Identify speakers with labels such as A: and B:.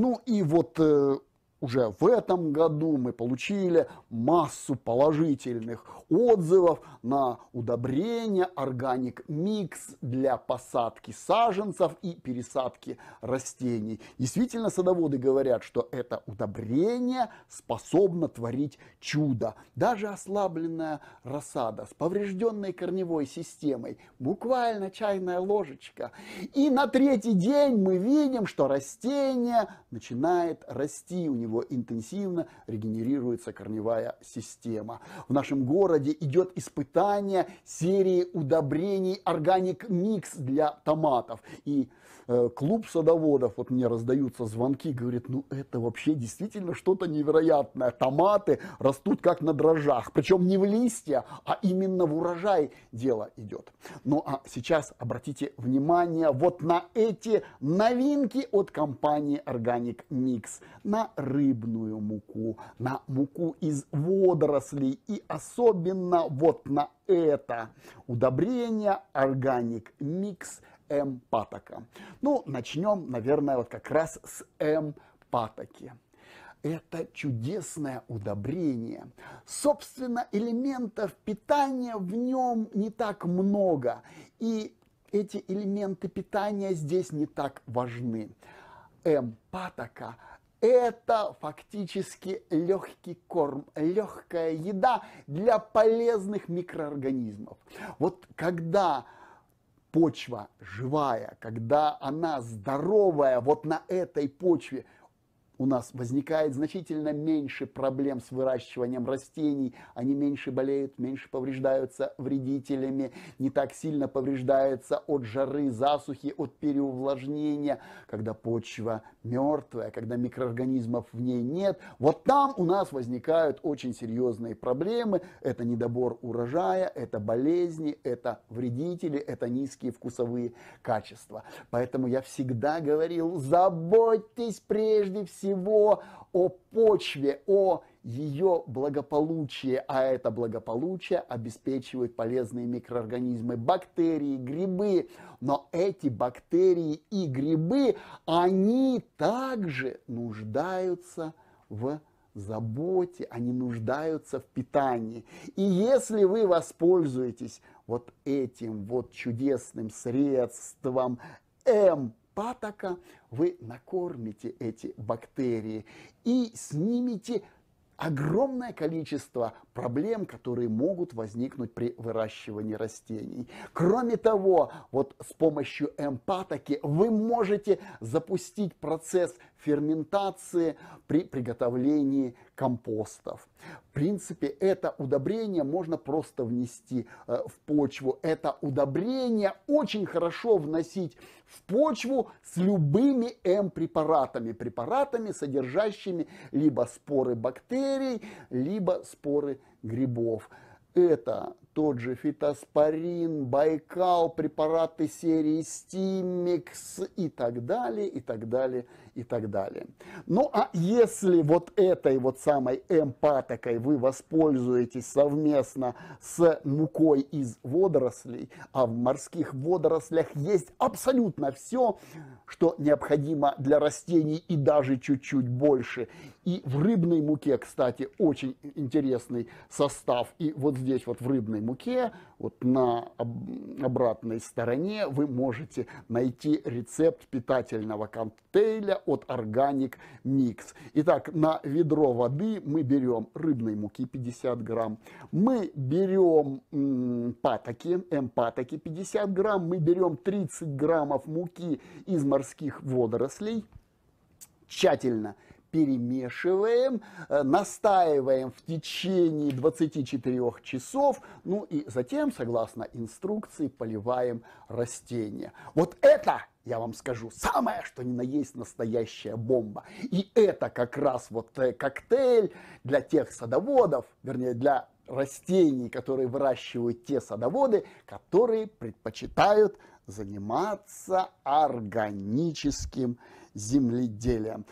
A: Ну и вот э, уже в этом году мы получили массу положительных отзывов на удобрение органик микс для посадки саженцев и пересадки растений. Действительно, садоводы говорят, что это удобрение способно творить чудо. Даже ослабленная рассада с поврежденной корневой системой, буквально чайная ложечка. И на третий день мы видим, что растение начинает расти, у него него интенсивно регенерируется корневая система. В нашем городе идет испытание серии удобрений органик микс для томатов. И э, клуб садоводов, вот мне раздаются звонки, говорит, ну это вообще действительно что-то невероятное. Томаты растут как на дрожжах, причем не в листья, а именно в урожай дело идет. Ну а сейчас обратите внимание вот на эти новинки от компании Organic Mix на рынке рыбную муку, на муку из водорослей и особенно вот на это удобрение органик микс М. Патока. Ну, начнем, наверное, вот как раз с М. Патоки это чудесное удобрение. Собственно, элементов питания в нем не так много, и эти элементы питания здесь не так важны. М-патока это фактически легкий корм, легкая еда для полезных микроорганизмов. Вот когда почва живая, когда она здоровая, вот на этой почве – у нас возникает значительно меньше проблем с выращиванием растений, они меньше болеют, меньше повреждаются вредителями, не так сильно повреждаются от жары, засухи, от переувлажнения, когда почва мертвая, когда микроорганизмов в ней нет. Вот там у нас возникают очень серьезные проблемы. Это недобор урожая, это болезни, это вредители, это низкие вкусовые качества. Поэтому я всегда говорил, заботьтесь прежде всего всего о почве, о ее благополучие, а это благополучие обеспечивает полезные микроорганизмы, бактерии, грибы. Но эти бактерии и грибы, они также нуждаются в заботе, они нуждаются в питании. И если вы воспользуетесь вот этим вот чудесным средством М патока, вы накормите эти бактерии и снимете огромное количество проблем, которые могут возникнуть при выращивании растений. Кроме того, вот с помощью эмпатоки вы можете запустить процесс ферментации при приготовлении компостов. В принципе, это удобрение можно просто внести э, в почву. Это удобрение очень хорошо вносить в почву с любыми М-препаратами, препаратами, содержащими либо споры бактерий, либо споры грибов. Это тот же фитоспорин, Байкал, препараты серии Стимикс и так далее, и так далее, и так далее. Ну а если вот этой вот самой эмпатикой вы воспользуетесь совместно с мукой из водорослей, а в морских водорослях есть абсолютно все, что необходимо для растений и даже чуть-чуть больше. И в рыбной муке, кстати, очень интересный состав. И вот здесь вот в рыбной буке, вот на обратной стороне вы можете найти рецепт питательного коктейля от Organic Mix. Итак, на ведро воды мы берем рыбной муки 50 грамм, мы берем патоки, М-патоки 50 грамм, мы берем 30 граммов муки из морских водорослей, тщательно перемешиваем, э, настаиваем в течение 24 часов, ну и затем, согласно инструкции, поливаем растения. Вот это, я вам скажу, самое, что ни на есть настоящая бомба. И это как раз вот э, коктейль для тех садоводов, вернее, для растений, которые выращивают те садоводы, которые предпочитают заниматься органическим земледелием.